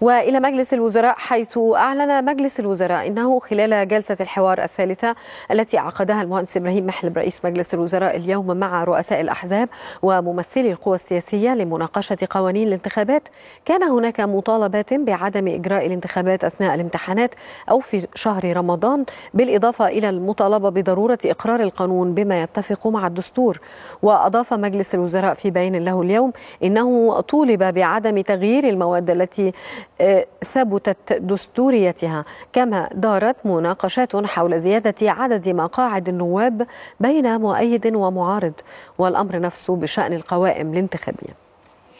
والى مجلس الوزراء حيث اعلن مجلس الوزراء انه خلال جلسه الحوار الثالثه التي عقدها المهندس ابراهيم محلب رئيس مجلس الوزراء اليوم مع رؤساء الاحزاب وممثلي القوى السياسيه لمناقشه قوانين الانتخابات كان هناك مطالبات بعدم اجراء الانتخابات اثناء الامتحانات او في شهر رمضان بالاضافه الى المطالبه بضروره اقرار القانون بما يتفق مع الدستور واضاف مجلس الوزراء في بيان له اليوم انه طولب بعدم تغيير المواد التي ثبتت دستوريتها كما دارت مناقشات حول زيادة عدد مقاعد النواب بين مؤيد ومعارض والأمر نفسه بشأن القوائم الانتخابية